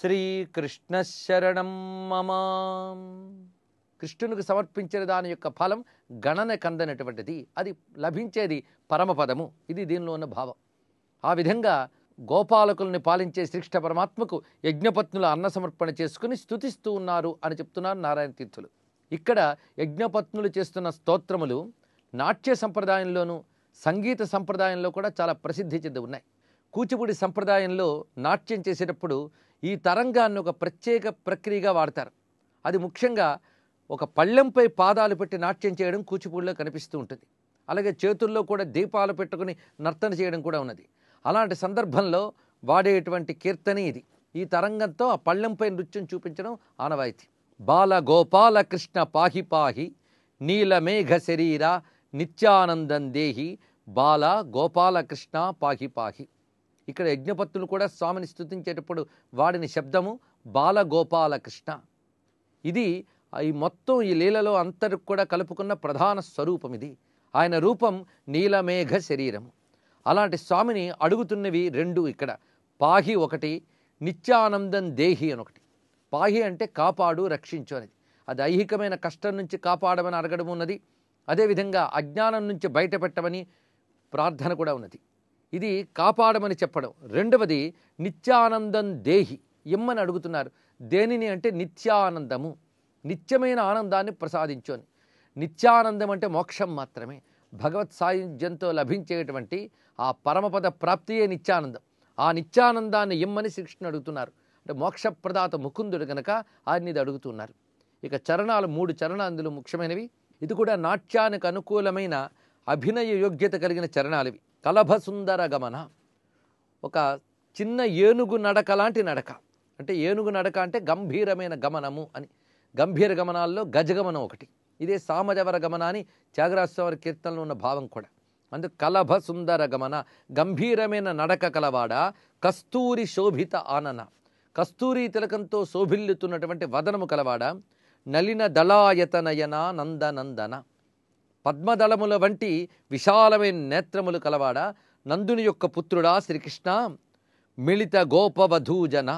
శరణం మమ కృష్ణునికి సమర్పించిన దాని యొక్క ఫలం గణన కందనటువంటిది అది లభించేది పరమపదము ఇది దీనిలో ఉన్న భావం ఆ విధంగా గోపాలకుల్ని పాలించే శ్రీష్ట పరమాత్మకు యజ్ఞపత్నుల అన్న సమర్పణ చేసుకుని స్థుతిస్తూ ఉన్నారు అని చెప్తున్నారు నారాయణ తీర్థులు ఇక్కడ యజ్ఞపత్నులు చేస్తున్న స్తోత్రములు నాట్య సంప్రదాయంలోనూ సంగీత సంప్రదాయంలో కూడా చాలా ప్రసిద్ధి చెంది ఉన్నాయి కూచిపూడి సంప్రదాయంలో నాట్యం చేసేటప్పుడు ఈ తరంగాన్ని ఒక ప్రత్యేక ప్రక్రియగా వాడతారు అది ముఖ్యంగా ఒక పళ్ళెంపై పాదాలు పెట్టి నాట్యం చేయడం కూచిపూడిలో కనిపిస్తూ ఉంటుంది అలాగే చేతుల్లో కూడా దీపాలు పెట్టుకుని నర్తన చేయడం కూడా ఉన్నది అలాంటి సందర్భంలో వాడేటువంటి కీర్తన ఇది ఈ తరంగంతో ఆ పళ్ళెంపై నృత్యం చూపించడం ఆనవాయితీ బాల గోపాలకృష్ణ పాహి పాహి నీలమేఘ శరీర నిత్యానందం దేహి బాల గోపాలకృష్ణ పాహి పాహి ఇక్కడ యజ్ఞపత్తులు కూడా స్వామిని స్థుతించేటప్పుడు వాడిని శబ్దము బాలగోపాలకృష్ణ ఇది ఈ మొత్తం ఈ లీలలో అంతరు కూడా కలుపుకున్న ప్రధాన స్వరూపం ఇది ఆయన రూపం నీలమేఘ శరీరము అలాంటి స్వామిని అడుగుతున్నవి రెండు ఇక్కడ పాహి ఒకటి నిత్యానందం దేహి అని ఒకటి పాహి అంటే కాపాడు రక్షించు అనేది అది ఐహికమైన కష్టం నుంచి కాపాడమని అడగడం ఉన్నది అదేవిధంగా అజ్ఞానం నుంచి బయటపెట్టమని ప్రార్థన కూడా ఉన్నది ఇది కాపాడమని చెప్పడం రెండవది నిత్యానందం దేహి ఇమ్మని అడుగుతున్నారు దేనిని అంటే నిత్యానందము నిత్యమైన ఆనందాన్ని ప్రసాదించు అని నిత్యానందం అంటే మోక్షం మాత్రమే భగవత్ సాయుధ్యంతో లభించేటువంటి ఆ పరమపద ప్రాప్తియే నిత్యానందం ఆ నిత్యానందాన్ని ఇమ్మని శ్రీకృష్ణుని అడుగుతున్నారు అంటే మోక్షప్రదాత ముకుందుడు కనుక ఆయన్ని అడుగుతున్నారు ఇక చరణాలు మూడు చరణాలు అందులో ముఖ్యమైనవి ఇది కూడా నాట్యానికి అనుకూలమైన అభినయ యోగ్యత కలిగిన చరణాలు ఇవి కలభసుందర గమన ఒక చిన్న ఏనుగు నడక లాంటి నడక అంటే ఏనుగు నడక అంటే గంభీరమైన గమనము అని గంభీర గమనాల్లో గజగమనం ఒకటి ఇదే సామజవర గమన అని త్యాగరాజస్వామి కీర్తనలో ఉన్న భావం కూడా అందుకు కలభ సుందర గమన గంభీరమైన నడక కలవాడ కస్తూరి శోభిత ఆనన కస్తూరి తిలకంతో శోభిల్లుతున్నటువంటి వదనము కలవాడ నలిన దళాయతనయన నందనందన పద్మదళముల వంటి విశాలమైన నేత్రములు కలవాడ నందుని యొక్క పుత్రుడా శ్రీకృష్ణ మిళిత గోపవధూజన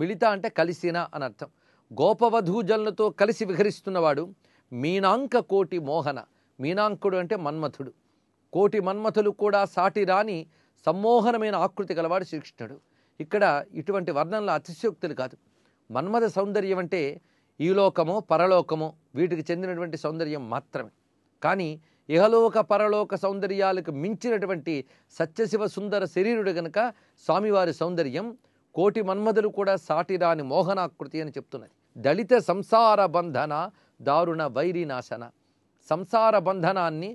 మిళిత అంటే కలిసిన అని అర్థం గోపవధూజనులతో కలిసి విహరిస్తున్నవాడు మీనాంక కోటి మోహన మీనాంకుడు అంటే మన్మథుడు కోటి మన్మథులు కూడా సాటి రాని సమ్మోహనమైన ఆకృతి కలవాడు శ్రీకృష్ణుడు ఇక్కడ ఇటువంటి వర్ణనలు అతిశయోక్తులు కాదు మన్మథ సౌందర్యం అంటే ఈ లోకమో పరలోకము వీటికి చెందినటువంటి సౌందర్యం మాత్రమే కానీ ఇహలోక పరలోక సౌందర్యాలకు మించినటువంటి సత్యశివ సుందర శరీరుడు గనక స్వామివారి సౌందర్యం కోటి మన్మధులు కూడా సాటిరాని మోహనాకృతి అని చెప్తున్నది దళిత సంసార బంధన దారుణ నాశన సంసార బంధనాన్ని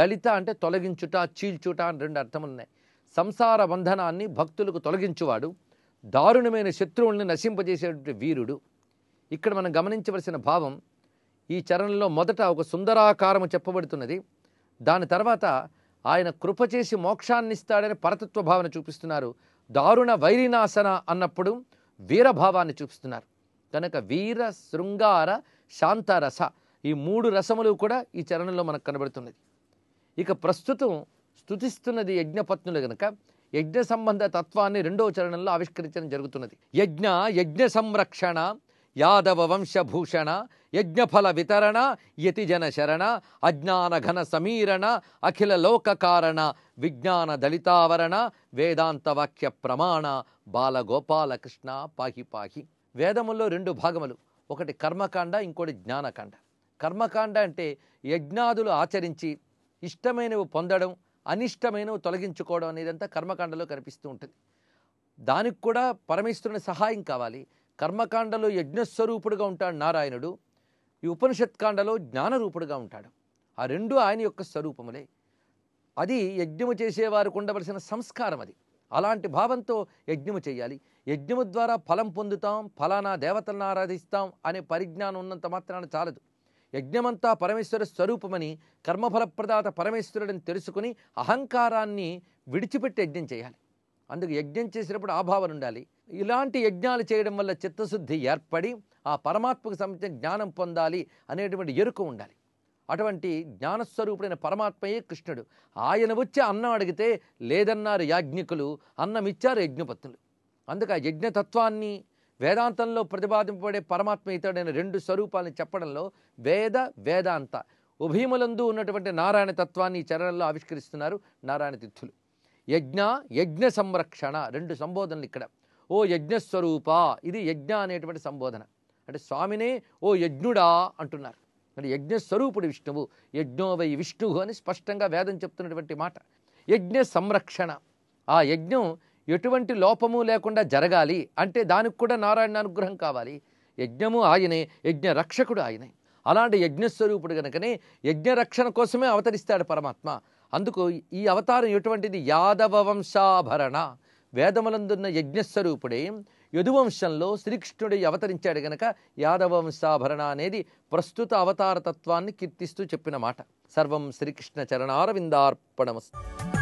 దళిత అంటే తొలగించుట చీల్చుట అని రెండు అర్థములున్నాయి సంసార బంధనాన్ని భక్తులకు తొలగించువాడు దారుణమైన శత్రువుల్ని నశింపజేసేటువంటి వీరుడు ఇక్కడ మనం గమనించవలసిన భావం ఈ చరణంలో మొదట ఒక సుందరాకారము చెప్పబడుతున్నది దాని తర్వాత ఆయన కృప చేసి మోక్షాన్నిస్తాడని పరతత్వ భావన చూపిస్తున్నారు దారుణ వైరినాశన అన్నప్పుడు వీరభావాన్ని చూపిస్తున్నారు కనుక వీర శృంగార శాంతరస ఈ మూడు రసములు కూడా ఈ చరణంలో మనకు కనబడుతున్నది ఇక ప్రస్తుతం స్థుతిస్తున్నది యజ్ఞపత్నులు కనుక యజ్ఞ సంబంధ తత్వాన్ని రెండవ చరణంలో ఆవిష్కరించడం జరుగుతున్నది యజ్ఞ యజ్ఞ సంరక్షణ యాదవ వంశభూషణ యజ్ఞఫల వితరణ యతిజన శరణ అజ్ఞాన ఘన సమీరణ అఖిల లోక కారణ విజ్ఞాన దళితావరణ వేదాంత వాక్య ప్రమాణ బాలగోపాలకృష్ణ పాహి పాహి వేదముల్లో రెండు భాగములు ఒకటి కర్మకాండ ఇంకోటి జ్ఞానకాండ కర్మకాండ అంటే యజ్ఞాదులు ఆచరించి ఇష్టమైనవి పొందడం అనిష్టమైనవి తొలగించుకోవడం అనేదంతా కర్మకాండలో కనిపిస్తూ ఉంటుంది దానికి కూడా పరమేశ్వరుని సహాయం కావాలి కర్మకాండలో యజ్ఞస్వరూపుడుగా ఉంటాడు నారాయణుడు ఈ ఉపనిషత్కాండలో జ్ఞానరూపుడుగా ఉంటాడు ఆ రెండు ఆయన యొక్క స్వరూపములే అది యజ్ఞము చేసేవారికి ఉండవలసిన సంస్కారం అది అలాంటి భావంతో యజ్ఞము చేయాలి యజ్ఞము ద్వారా ఫలం పొందుతాం ఫలానా దేవతలను ఆరాధిస్తాం అనే పరిజ్ఞానం ఉన్నంత మాత్రాన చాలదు యజ్ఞమంతా పరమేశ్వర స్వరూపమని కర్మఫలప్రదాత పరమేశ్వరుడని తెలుసుకుని అహంకారాన్ని విడిచిపెట్టి యజ్ఞం చేయాలి అందుకు యజ్ఞం చేసినప్పుడు ఆ భావన ఉండాలి ఇలాంటి యజ్ఞాలు చేయడం వల్ల చిత్తశుద్ధి ఏర్పడి ఆ పరమాత్మకు సంబంధించిన జ్ఞానం పొందాలి అనేటువంటి ఎరుక ఉండాలి అటువంటి జ్ఞానస్వరూపుడైన పరమాత్మయే కృష్ణుడు ఆయన వచ్చి అన్నం అడిగితే లేదన్నారు యాజ్ఞికులు అన్నం ఇచ్చారు యజ్ఞపత్తులు అందుకు ఆ యజ్ఞతత్వాన్ని వేదాంతంలో ప్రతిపాదింపబడే పరమాత్మ ఇతడైన రెండు స్వరూపాలను చెప్పడంలో వేద వేదాంత ఉభయములందు ఉన్నటువంటి నారాయణ తత్వాన్ని చరణంలో ఆవిష్కరిస్తున్నారు నారాయణ తిథులు యజ్ఞ యజ్ఞ సంరక్షణ రెండు సంబోధనలు ఇక్కడ ఓ యజ్ఞస్వరూప ఇది యజ్ఞ అనేటువంటి సంబోధన అంటే స్వామినే ఓ యజ్ఞుడా అంటున్నారు అంటే యజ్ఞస్వరూపుడు విష్ణువు యజ్ఞోవై విష్ణు అని స్పష్టంగా వేదం చెప్తున్నటువంటి మాట యజ్ఞ సంరక్షణ ఆ యజ్ఞం ఎటువంటి లోపము లేకుండా జరగాలి అంటే దానికి కూడా నారాయణ అనుగ్రహం కావాలి యజ్ఞము ఆయనే యజ్ఞ రక్షకుడు ఆయనే అలాంటి యజ్ఞస్వరూపుడు కనుకనే యజ్ఞరక్షణ కోసమే అవతరిస్తాడు పరమాత్మ అందుకు ఈ అవతారం ఎటువంటిది యాదవ వంశాభరణ వేదములందున్న యజ్ఞస్వరూపుడే యదువంశంలో శ్రీకృష్ణుడి అవతరించాడు గనక యాదవ వంశాభరణ అనేది ప్రస్తుత అవతార తత్వాన్ని కీర్తిస్తూ చెప్పిన మాట సర్వం శ్రీకృష్ణ చరణారవిందార్పణమస్తు